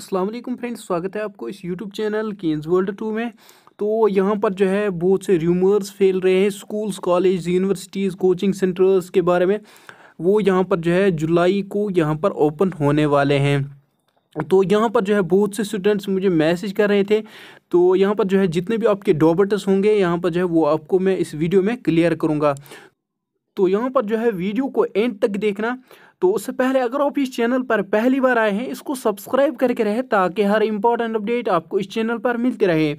अस्सलाम वालेकुम फ्रेंड्स स्वागत है आपको इस YouTube channel Ken's world two में तो यहाँ पर जो है बहुत से र्यूमर्स फैल रहे हैं schools college universities coaching centres के बारे में वो यहाँ पर जो है जुलाई को यहाँ पर ओपन होने वाले हैं तो यहाँ पर जो है बहुत से स्टूडेंट्स मुझे मैसेज कर रहे थे तो यहाँ पर जो है जितने भी आपके डॉबर्टस होंगे यहाँ पर जो है वो आपको मैं इस वीडियो में क्लियर करूँगा तो यहाँ पर जो है वीडियो को एंड तक देखना तो उससे पहले अगर आप इस चैनल पर पहली बार आए हैं इसको सब्सक्राइब करके रहें ताकि हर इंपॉर्टेंट अपडेट आपको इस चैनल पर मिलती रहे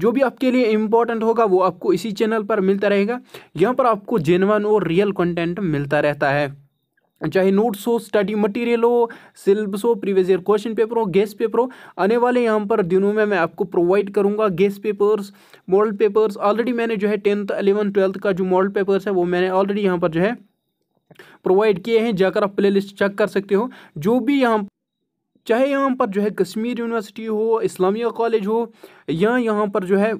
जो भी आपके लिए इम्पॉर्टेंट होगा वो आपको इसी चैनल पर मिलता रहेगा यहाँ पर आपको जेनवन और रियल कंटेंट मिलता रहता है चाहे नोट्स हो स्टडी मटेरियल हो सिलेबस हो प्रीवियस ईयर क्वेश्चन पेपर हो गेस्ट पेपर हो आने वाले यहाँ पर दिनों में मैं आपको प्रोवाइड करूँगा guess papers model papers already मैंने जो है टेंथ अलेवन ट्वेल्थ का जो मॉडल पेपर्स है वो मैंने ऑलरेडी यहाँ पर जो है प्रोवाइड किए हैं जाकर आप प्लेलिस्ट चेक कर सकते हो जो भी यहाँ चाहे यहाँ पर जो है कश्मीर यूनिवर्सिटी हो इस्लामिया कॉलेज हो या यहाँ पर जो है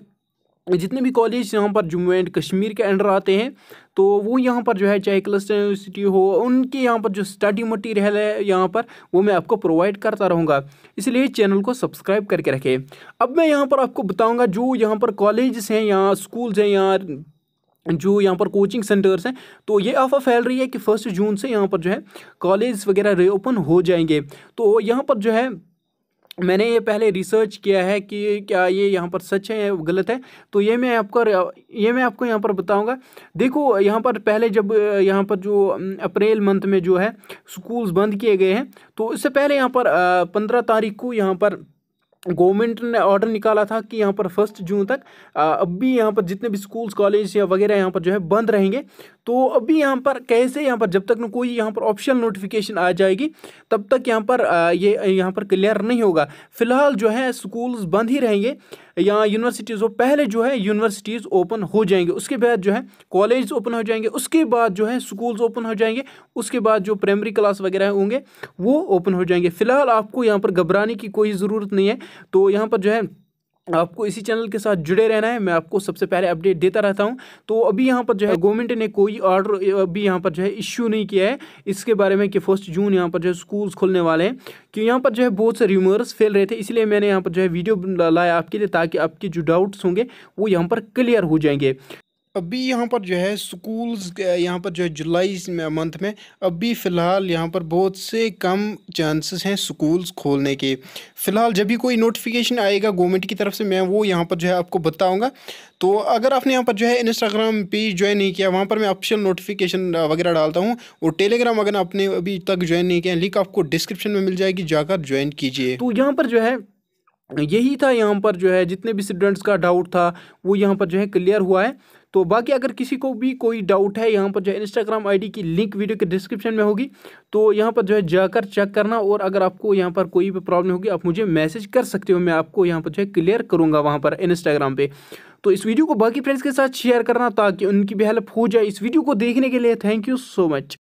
जितने भी कॉलेज यहाँ पर जम्मू एंड कश्मीर के अंडर आते हैं तो वो यहाँ पर जो है चाहे क्लस्टर यूनिवर्सिटी हो उनके यहाँ पर जो स्टडी मटेरियल है यहाँ पर वो मैं आपको प्रोवाइड करता रहूँगा इसलिए चैनल को सब्सक्राइब करके रखें अब मैं यहाँ पर आपको बताऊँगा जो यहाँ पर कॉलेज हैं यहाँ स्कूल्स हैं यहाँ जो यहाँ पर कोचिंग सेंटर्स हैं तो ये ऑफर फैल रही है कि फर्स्ट जून से यहाँ पर जो है कॉलेज वगैरह रीओपन हो जाएंगे तो यहाँ पर जो है मैंने ये पहले रिसर्च किया है कि क्या ये यहाँ पर सच है या गलत है तो ये मैं आपका ये मैं आपको यहाँ पर बताऊँगा देखो यहाँ पर पहले जब यहाँ पर जो अप्रैल मंथ में जो है स्कूल्स बंद किए गए हैं तो इससे पहले यहाँ पर पंद्रह तारीख को यहाँ पर गवर्नमेंट ने ऑर्डर निकाला था कि यहाँ पर फर्स्ट जून तक अब भी यहाँ पर जितने भी स्कूल्स कॉलेज या वगैरह यहाँ पर जो है बंद रहेंगे तो अभी यहाँ पर कैसे यहाँ पर जब तक ना कोई यहाँ पर ऑप्शनल नोटिफिकेशन आ जाएगी तब तक यहाँ पर ये यह, यहाँ पर क्लियर नहीं होगा फिलहाल जो है स्कूल्स बंद ही रहेंगे या यूनिवर्सिटीज़ हो पहले जो है यूनिवर्सिटीज़ ओपन हो जाएंगे उसके बाद जो है कॉलेज ओपन हो जाएंगे उसके बाद जो है स्कूल्स ओपन हो जाएंगे उसके बाद जो प्राइमरी क्लास वगैरह होंगे वो ओपन हो जाएंगे फ़िलहाल आपको यहाँ पर घबराने की कोई ज़रूरत नहीं है तो यहाँ पर जो है आपको इसी चैनल के साथ जुड़े रहना है मैं आपको सबसे पहले अपडेट देता रहता हूं तो अभी यहाँ पर जो है गवर्नमेंट ने कोई ऑर्डर अभी यहाँ पर जो है इश्यू नहीं किया है इसके बारे में कि फर्स्ट जून यहाँ पर जो है स्कूल्स खुलने वाले हैं कि यहाँ पर जो है बहुत से र्यूमर्स फैल रहे थे इसलिए मैंने यहाँ पर जो है वीडियो लाया आपके लिए ताकि आपके जो डाउट्स होंगे वो यहाँ पर क्लियर हो जाएंगे अभी यहाँ पर जो है स्कूल्स यहाँ पर जो है जुलाई मंथ में अभी फ़िलहाल यहाँ पर बहुत से कम चांसेस हैं स्कूल्स खोलने के फ़िलहाल जब भी कोई नोटिफिकेशन आएगा गवर्नमेंट की तरफ से मैं वो यहाँ पर जो है आपको बताऊँगा तो अगर आपने यहाँ पर जो है इंस्टाग्राम पेज ज्वाइन नहीं किया वहाँ पर मैं ऑप्शन नोटिफिकेशन वगैरह डालता हूँ और टेलीग्राम अगर आपने अभी तक ज्वाइन नहीं किया लिंक आपको डिस्क्रिप्शन में मिल जाएगी जाकर ज्वाइन कीजिए तो यहाँ पर जो है यही था यहाँ पर जो है जितने भी स्टूडेंट्स का डाउट था वो यहाँ पर जो है क्लियर हुआ है तो बाकी अगर किसी को भी कोई डाउट है यहाँ पर जो है इंस्टाग्राम आईडी की लिंक वीडियो के डिस्क्रिप्शन में होगी तो यहाँ पर जो है जाकर चेक करना और अगर आपको यहाँ पर कोई भी प्रॉब्लम होगी आप मुझे मैसेज कर सकते हो मैं आपको यहाँ पर जो है क्लियर करूँगा वहाँ पर इंस्टाग्राम पर तो इस वीडियो को बाकी फ्रेंड्स के साथ शेयर करना ताकि उनकी भी हेल्प हो जाए इस वीडियो को देखने के लिए थैंक यू सो मच